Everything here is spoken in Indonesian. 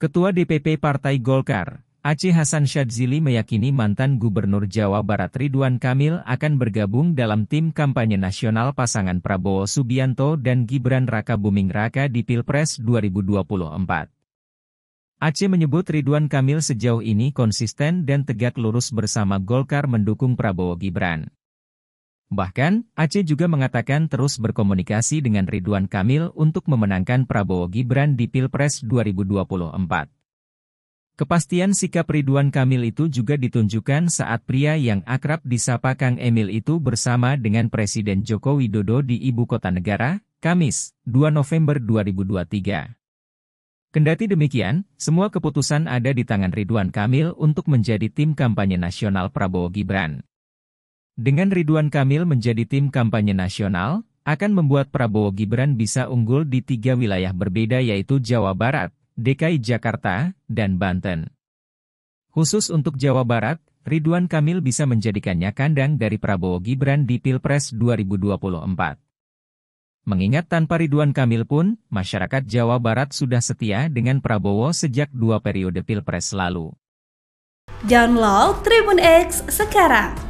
Ketua DPP Partai Golkar, Aceh Hasan Syadzili meyakini mantan Gubernur Jawa Barat Ridwan Kamil akan bergabung dalam tim kampanye nasional pasangan Prabowo Subianto dan Gibran Raka Buming Raka di Pilpres 2024. Aceh menyebut Ridwan Kamil sejauh ini konsisten dan tegak lurus bersama Golkar mendukung Prabowo Gibran. Bahkan, Aceh juga mengatakan terus berkomunikasi dengan Ridwan Kamil untuk memenangkan Prabowo Gibran di Pilpres 2024. Kepastian sikap Ridwan Kamil itu juga ditunjukkan saat pria yang akrab disapa Kang Emil itu bersama dengan Presiden Joko Widodo di Ibu Kota Negara, Kamis, 2 November 2023. Kendati demikian, semua keputusan ada di tangan Ridwan Kamil untuk menjadi tim kampanye nasional Prabowo Gibran. Dengan Ridwan Kamil menjadi tim kampanye nasional, akan membuat Prabowo Gibran bisa unggul di tiga wilayah berbeda yaitu Jawa Barat, DKI Jakarta, dan Banten. Khusus untuk Jawa Barat, Ridwan Kamil bisa menjadikannya kandang dari Prabowo Gibran di Pilpres 2024. Mengingat tanpa Ridwan Kamil pun, masyarakat Jawa Barat sudah setia dengan Prabowo sejak dua periode Pilpres lalu. Download Tribun X sekarang